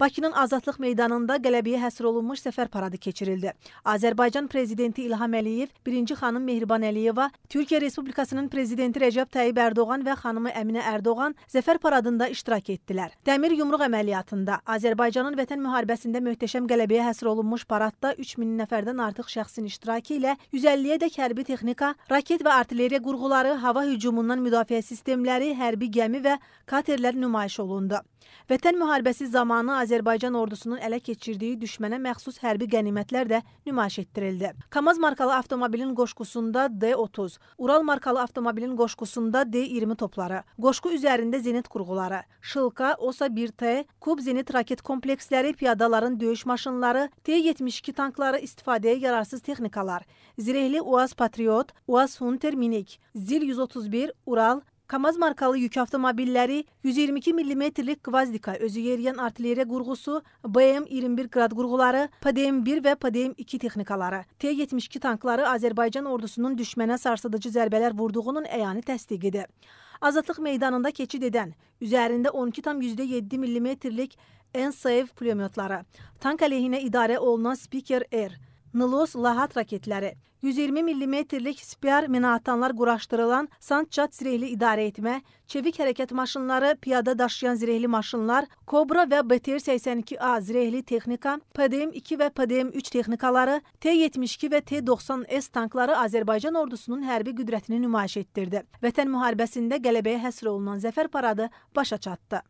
Bakının Azadlıq meydanında qələbəyə həsr olunmuş səfər paradı keçirildi. Azərbaycan prezidenti İlham Əliyev, birinci xanım Mehriban Əliyeva, Türkiyə Respublikasının prezidenti Rəcəb Tayyib Ərdoğan və xanımı Əminə Ərdoğan zəfər paradında iştirak etdilər. Dəmir yumruq əməliyyatında Azərbaycanın vətən müharibəsində möhtəşəm qələbəyə həsr olunmuş paradda 3000 nəfərdən artıq şəxsin iştirakı ilə 150-yədək hərbi texnika, raket və artilleriya qurğuları, hava hücumundan müdafiə sistemləri, hərbi gəmi və katerlər nümayiş olundu. Vətən müharibəsi zamanı Azərbaycan ordusunun ələ keçirdiyi düşmənə məxsus hərbi qənimətlər də nümayiş etdirildi. Kamaz markalı avtomobilin qoşqusunda D-30, Ural markalı avtomobilin qoşqusunda D-20 topları, qoşqu üzərində zenit qurğuları, Şılka, OSA-1T, Kub zenit raket kompleksləri, piyadaların döyüş maşınları, T-72 tankları istifadəyə yararsız texnikalar, zirehli UAZ Patriot, UAZ Hunter minik, Zil 131, Ural, Kamaz markalı yük avtomobilləri 122 millimetrlik qvazdika özü yeriyən artilleriya qurğusu, BM-21 qrad qurğuları, PDM-1 və PDM-2 texnikaları, T-72 tankları Azərbaycan ordusunun düşmənə sarsıdıcı zərbələr vurduğunun əyanı təsdiqidir. Azadlıq meydanında keçid edən, üzərində 12,7 millimetrlik NSAF pulemyotları, tank əleyhinə idarə olunan Speaker Air, Nılus Lahat raketləri, 120 millimetrlik spiyar minatanlar quraşdırılan Sançat zirehli idarə etmə, çevik hərəkət maşınları, piyada daşıyan zirehli maşınlar, Kobra və BTR-82A zirehli texnika, PDM-2 və PDM-3 texnikaları, T-72 və T-90S tankları Azərbaycan ordusunun hərbi qüdrətini nümayiş etdirdi. Vətən müharibəsində qələbəyə həsr olunan zəfər paradı başa çatdı.